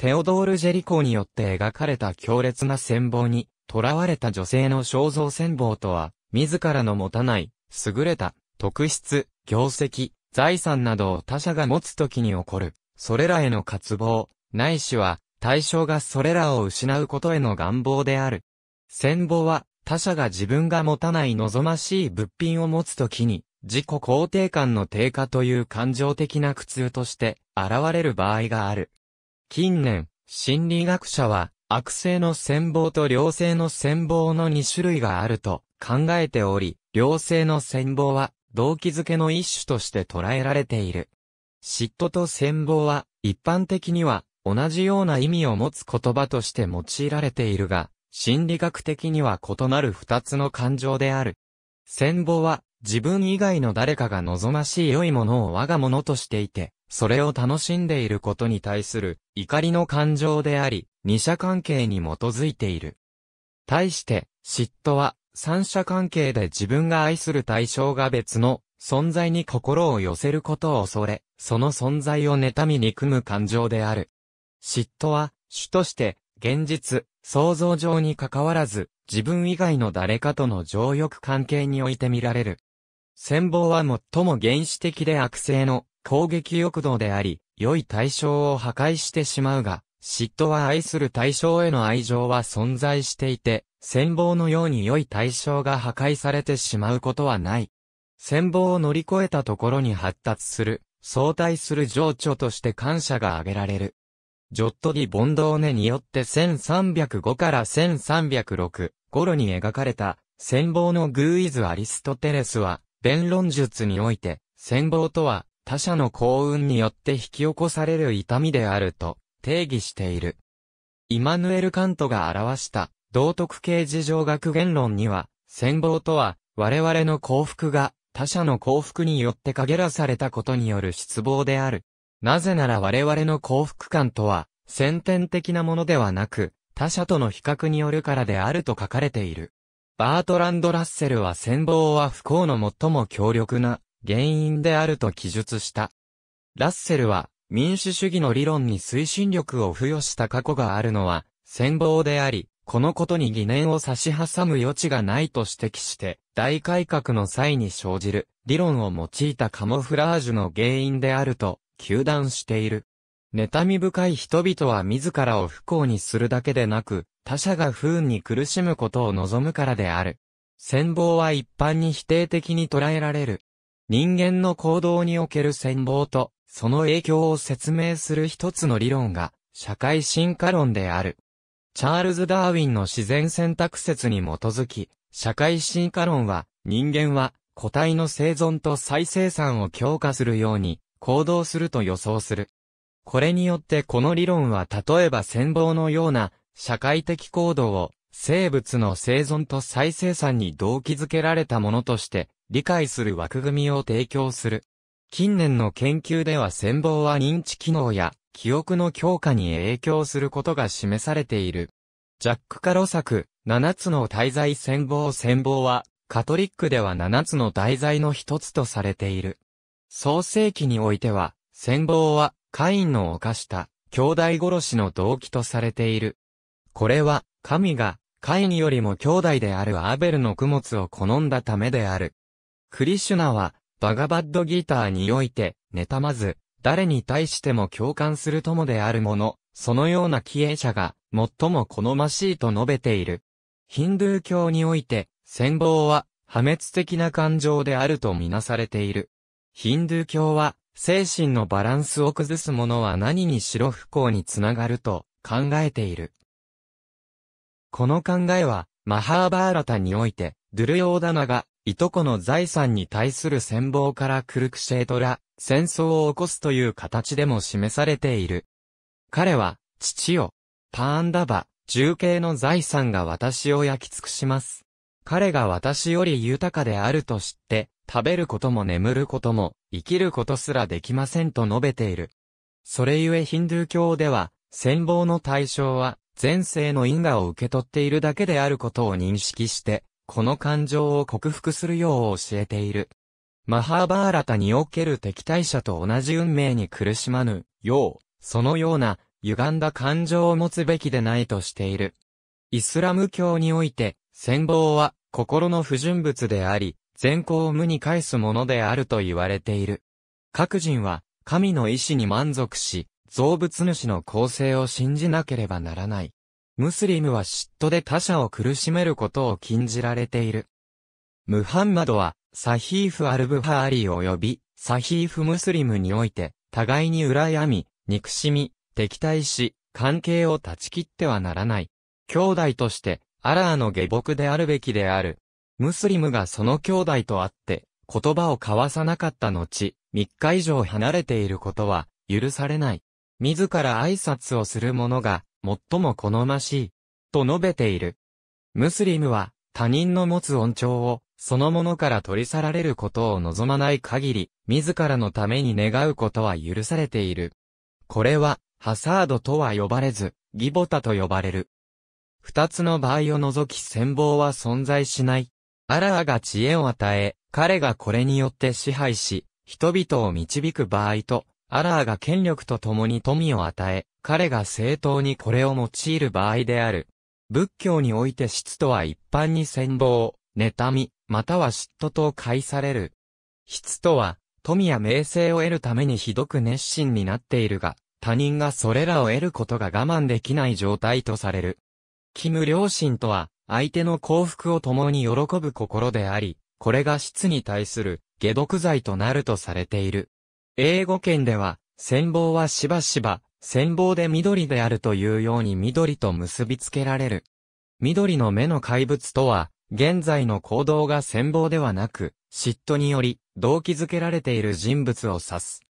テオドール・ジェリコーによって描かれた強烈な戦望に、囚われた女性の肖像戦望とは、自らの持たない、優れた、特質、業績、財産などを他者が持つときに起こる、それらへの渇望、ないしは、対象がそれらを失うことへの願望である。戦望は、他者が自分が持たない望ましい物品を持つときに、自己肯定感の低下という感情的な苦痛として現れる場合がある。近年、心理学者は、悪性の戦望と良性の戦望の2種類があると考えており、良性の戦望は、動機づけの一種として捉えられている。嫉妬と戦望は、一般的には、同じような意味を持つ言葉として用いられているが、心理学的には異なる二つの感情である。戦望は、自分以外の誰かが望ましい良いものを我がものとしていて、それを楽しんでいることに対する怒りの感情であり、二者関係に基づいている。対して、嫉妬は三者関係で自分が愛する対象が別の存在に心を寄せることを恐れ、その存在を妬み憎む感情である。嫉妬は、主として、現実、想像上に関わらず、自分以外の誰かとの情欲関係において見られる。戦法は最も原始的で悪性の攻撃欲動であり、良い対象を破壊してしまうが、嫉妬は愛する対象への愛情は存在していて、戦法のように良い対象が破壊されてしまうことはない。戦法を乗り越えたところに発達する、相対する情緒として感謝が挙げられる。ジョット・ディ・ボンドーネによって1305から1306頃に描かれた、戦法のグーイズ・アリストテレスは、弁論術において、戦望とは、他者の幸運によって引き起こされる痛みであると定義している。イマヌエル・カントが表した、道徳系事情学言論には、戦望とは、我々の幸福が、他者の幸福によって限らされたことによる失望である。なぜなら我々の幸福感とは、先天的なものではなく、他者との比較によるからであると書かれている。バートランド・ラッセルは戦争は不幸の最も強力な原因であると記述した。ラッセルは民主主義の理論に推進力を付与した過去があるのは戦争であり、このことに疑念を差し挟む余地がないと指摘して、大改革の際に生じる理論を用いたカモフラージュの原因であると、糾弾している。妬み深い人々は自らを不幸にするだけでなく、他者が不運に苦しむことを望むからである。戦望は一般に否定的に捉えられる。人間の行動における戦望と、その影響を説明する一つの理論が、社会進化論である。チャールズ・ダーウィンの自然選択説に基づき、社会進化論は、人間は、個体の生存と再生産を強化するように、行動すると予想する。これによってこの理論は例えば戦争のような社会的行動を生物の生存と再生産に動機づけられたものとして理解する枠組みを提供する。近年の研究では戦争は認知機能や記憶の強化に影響することが示されている。ジャック・カロ作、7つの滞在戦争戦争は、カトリックでは7つの題材の一つとされている。創世記においては、戦争は、カインの犯した兄弟殺しの動機とされている。これは、神が、カインよりも兄弟であるアーベルの供物を好んだためである。クリシュナは、バガバッドギターにおいて、妬まず、誰に対しても共感する友であるもの、そのような帰営者が、最も好ましいと述べている。ヒンドゥー教において、戦争は、破滅的な感情であるとみなされている。ヒンドゥー教は、精神のバランスを崩すものは何にしろ不幸につながると考えている。この考えは、マハーバーラタにおいて、ドゥルヨーダナが、いとこの財産に対する戦争からクルクシェートラ、戦争を起こすという形でも示されている。彼は、父を、パーンダバ、重慶の財産が私を焼き尽くします。彼が私より豊かであると知って、食べることも眠ることも、生きることすらできませんと述べている。それゆえヒンドゥー教では、戦亡の対象は、前世の因果を受け取っているだけであることを認識して、この感情を克服するよう教えている。マハーバーラタにおける敵対者と同じ運命に苦しまぬ、よう、そのような、歪んだ感情を持つべきでないとしている。イスラム教において、戦亡は、心の不純物であり、善行を無に返すものであると言われている。各人は、神の意志に満足し、造物主の構成を信じなければならない。ムスリムは嫉妬で他者を苦しめることを禁じられている。ムハンマドは、サヒーフ・アルブハーリー及び、サヒーフ・ムスリムにおいて、互いに羨み、憎しみ、敵対し、関係を断ち切ってはならない。兄弟として、アラーの下僕であるべきである。ムスリムがその兄弟と会って、言葉を交わさなかった後、3日以上離れていることは、許されない。自ら挨拶をする者が、最も好ましい。と述べている。ムスリムは、他人の持つ恩寵を、そのものから取り去られることを望まない限り、自らのために願うことは許されている。これは、ハサードとは呼ばれず、ギボタと呼ばれる。二つの場合を除き戦争は存在しない。アラーが知恵を与え、彼がこれによって支配し、人々を導く場合と、アラーが権力と共に富を与え、彼が正当にこれを用いる場合である。仏教において質とは一般に戦望、妬み、または嫉妬と解される。質とは、富や名声を得るためにひどく熱心になっているが、他人がそれらを得ることが我慢できない状態とされる。キム良心とは、相手の幸福を共に喜ぶ心であり、これが質に対する解毒剤となるとされている。英語圏では、戦望はしばしば、戦望で緑であるというように緑と結びつけられる。緑の目の怪物とは、現在の行動が戦望ではなく、嫉妬により、動機づけられている人物を指す。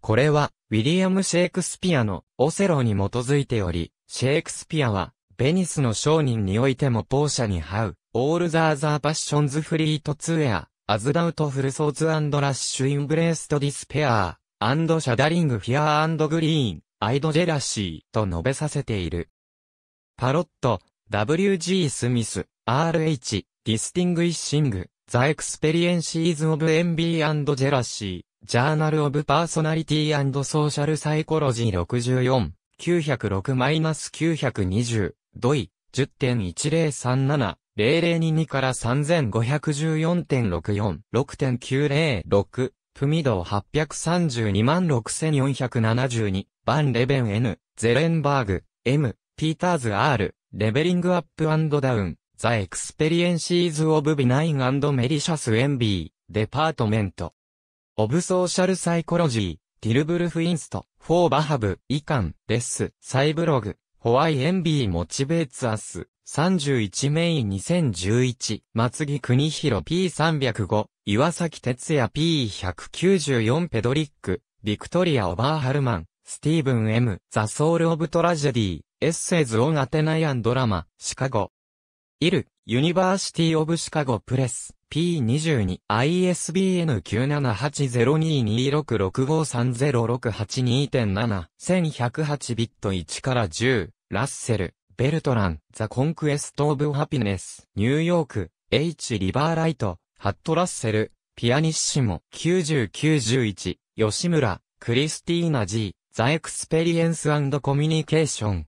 これは、ウィリアム・シェイクスピアのオセロに基づいており、シェイクスピアは、ベニスの商人においてもポーシャにハウ、オールザーザーパッションズフリートツエア、アズダウトフルソーツアンドラッシュインブレーストディスペアー、アンドシャダリングフィアーアンドグリーン、アイドジェラシーと述べさせている。パロット、WG スミス、RH、ディスティングイッシング、ザエクスペリエンシーズオブエンビーアンドジェラシー、ジャーナルオブパーソナリティアンドソーシャルサイコロジー64、906-920、ドイ、10.1037-0022から3514.64、6.906、プミド8326472、バンレベン N、ゼレンバーグ、M、ピーターズ R、レベリングアップダウン、ザ・エクスペリエンシーズ・オブ・ビナイン・メリシャス・エンビー、デパートメント。オブ・ソーシャル・サイコロジー、ティルブルフ・インスト、フォー・バハブ、イカン、レッス、サイブログ。ホワイエンビーモチベーツアス、31メイン2011松木国広 P305 岩崎哲也 P194 ペドリックビクトリア・オバーハルマンスティーブン・ M・ ザ・ソウル・オブ・トラジェディエッセイズ・オン・アテナイアン・ドラマシカゴイル、ユニバーシティオブシカゴプレス、P22、ISBN 9780226653068.7、1108ビット1から10、ラッセル、ベルトラン、ザ・コンクエスト・オブ・ハピネス、ニューヨーク、H・ リバーライト、ハット・ラッセル、ピアニッシモ、9091、吉村、クリスティーナ G、ザ・エクスペリエンス・コミュニケーション。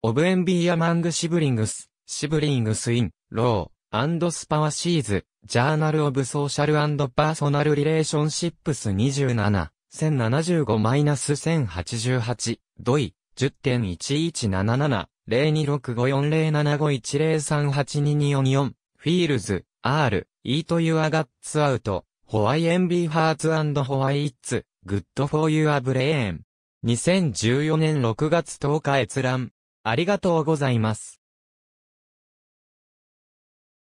オブ・エンビー・アマング・シブリングス。シブリングスイン、ロー、アンドスパワシーズ、ジャーナルオブソーシャルアンドパーソナルリレーションシップス27、1075-1088、ドイ、10.1177、0265407510382244、フィールズ、R、Eat Your Guts Out, Why Envy Hearts and Why It's Good for Your Brain。2014年6月10日閲覧。ありがとうございます。